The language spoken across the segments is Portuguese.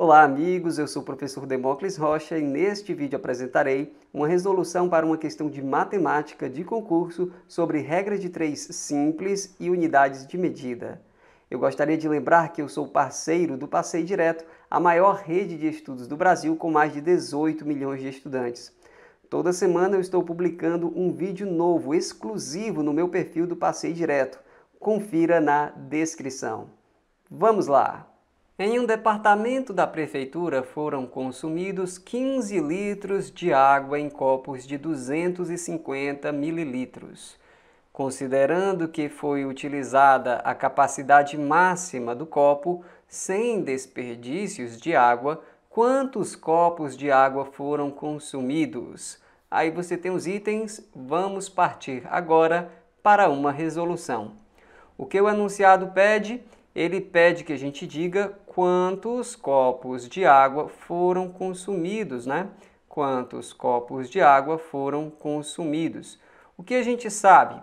Olá, amigos. Eu sou o professor Demócles Rocha e neste vídeo apresentarei uma resolução para uma questão de matemática de concurso sobre regra de três simples e unidades de medida. Eu gostaria de lembrar que eu sou parceiro do Passeio Direto, a maior rede de estudos do Brasil com mais de 18 milhões de estudantes. Toda semana eu estou publicando um vídeo novo exclusivo no meu perfil do Passeio Direto. Confira na descrição. Vamos lá! Em um departamento da prefeitura foram consumidos 15 litros de água em copos de 250 mililitros. Considerando que foi utilizada a capacidade máxima do copo, sem desperdícios de água, quantos copos de água foram consumidos? Aí você tem os itens, vamos partir agora para uma resolução. O que o enunciado pede ele pede que a gente diga quantos copos de água foram consumidos, né? Quantos copos de água foram consumidos. O que a gente sabe?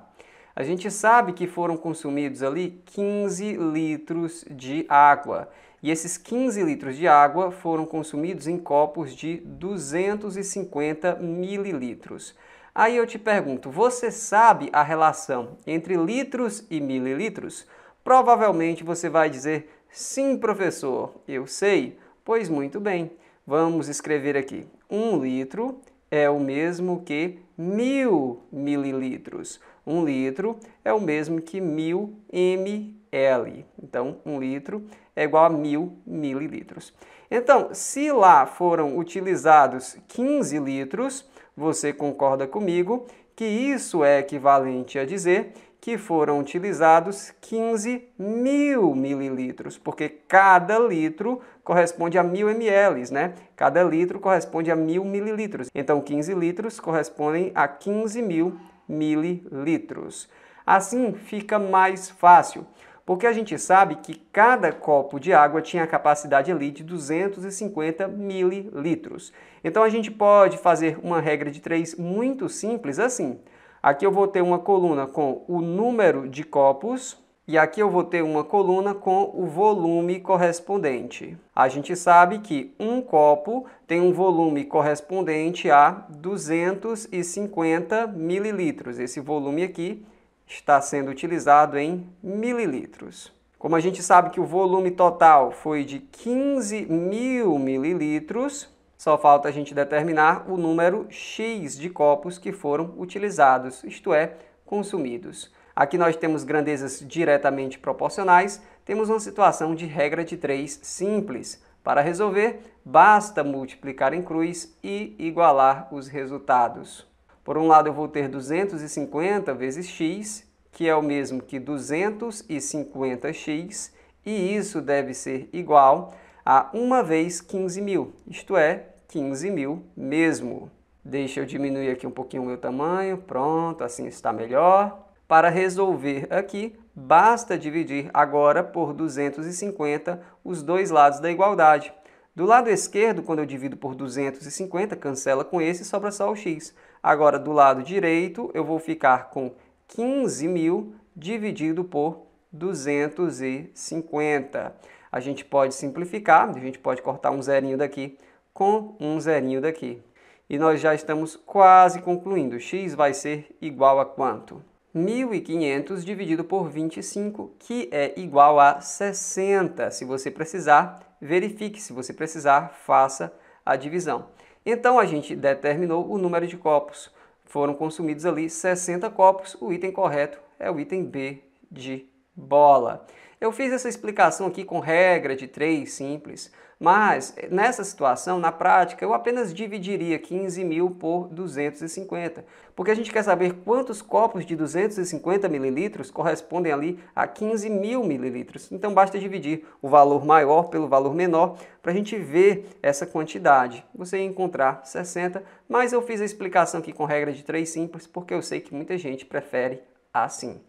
A gente sabe que foram consumidos ali 15 litros de água. E esses 15 litros de água foram consumidos em copos de 250 mililitros. Aí eu te pergunto, você sabe a relação entre litros e mililitros? Provavelmente você vai dizer: Sim, professor, eu sei. Pois muito bem, vamos escrever aqui. Um litro é o mesmo que mil mililitros. Um litro é o mesmo que mil ml. Então, um litro é igual a mil mililitros. Então, se lá foram utilizados 15 litros, você concorda comigo que isso é equivalente a dizer que foram utilizados 15 mil mililitros, porque cada litro corresponde a mil ml, né? Cada litro corresponde a mil mililitros. Então, 15 litros correspondem a 15 mil mililitros. Assim fica mais fácil, porque a gente sabe que cada copo de água tinha a capacidade ali de 250 mililitros. Então, a gente pode fazer uma regra de três muito simples assim. Aqui eu vou ter uma coluna com o número de copos e aqui eu vou ter uma coluna com o volume correspondente. A gente sabe que um copo tem um volume correspondente a 250 mililitros. Esse volume aqui está sendo utilizado em mililitros. Como a gente sabe que o volume total foi de 15 mil mililitros, só falta a gente determinar o número X de copos que foram utilizados, isto é, consumidos. Aqui nós temos grandezas diretamente proporcionais, temos uma situação de regra de 3 simples. Para resolver, basta multiplicar em cruz e igualar os resultados. Por um lado, eu vou ter 250 vezes x, que é o mesmo que 250x, e isso deve ser igual a uma vez 15 mil, isto é, 15 mil mesmo. Deixa eu diminuir aqui um pouquinho o meu tamanho, pronto, assim está melhor. Para resolver aqui, basta dividir agora por 250 os dois lados da igualdade. Do lado esquerdo, quando eu divido por 250, cancela com esse e sobra só o x. Agora, do lado direito, eu vou ficar com 15 mil dividido por 250 a gente pode simplificar, a gente pode cortar um zerinho daqui com um zerinho daqui. E nós já estamos quase concluindo. x vai ser igual a quanto? 1.500 dividido por 25, que é igual a 60. Se você precisar, verifique. Se você precisar, faça a divisão. Então, a gente determinou o número de copos. Foram consumidos ali 60 copos. O item correto é o item B de bola. Eu fiz essa explicação aqui com regra de três simples, mas nessa situação, na prática, eu apenas dividiria 15 mil por 250, porque a gente quer saber quantos copos de 250 mililitros correspondem ali a 15 mil mililitros. Então basta dividir o valor maior pelo valor menor para a gente ver essa quantidade. Você ia encontrar 60, mas eu fiz a explicação aqui com regra de três simples, porque eu sei que muita gente prefere assim.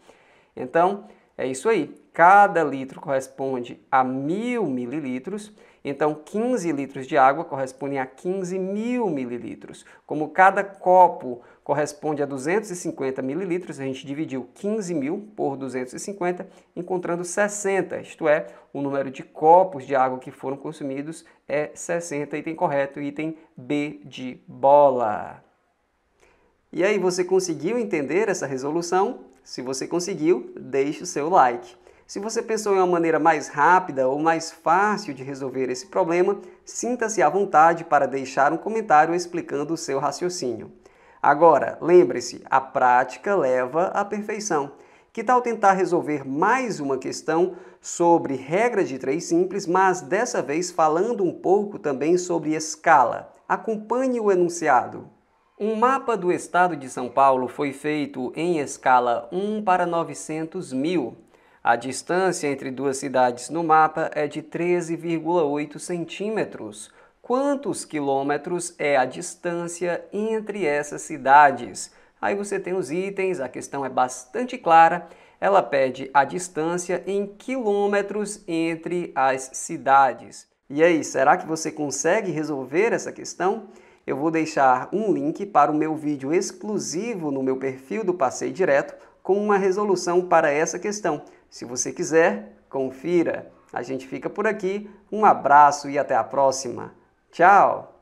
Então, é isso aí. Cada litro corresponde a mil mililitros, então 15 litros de água correspondem a 15 mil mililitros. Como cada copo corresponde a 250 mililitros, a gente dividiu 15 mil por 250, encontrando 60, isto é, o número de copos de água que foram consumidos é 60, item correto, item B de bola. E aí, você conseguiu entender essa resolução? Se você conseguiu, deixe o seu like. Se você pensou em uma maneira mais rápida ou mais fácil de resolver esse problema, sinta-se à vontade para deixar um comentário explicando o seu raciocínio. Agora, lembre-se, a prática leva à perfeição. Que tal tentar resolver mais uma questão sobre regra de três simples, mas dessa vez falando um pouco também sobre escala? Acompanhe o enunciado. Um mapa do estado de São Paulo foi feito em escala 1 para 900 mil. A distância entre duas cidades no mapa é de 13,8 centímetros. Quantos quilômetros é a distância entre essas cidades? Aí você tem os itens, a questão é bastante clara. Ela pede a distância em quilômetros entre as cidades. E aí, será que você consegue resolver essa questão? eu vou deixar um link para o meu vídeo exclusivo no meu perfil do Passeio Direto com uma resolução para essa questão. Se você quiser, confira. A gente fica por aqui. Um abraço e até a próxima. Tchau!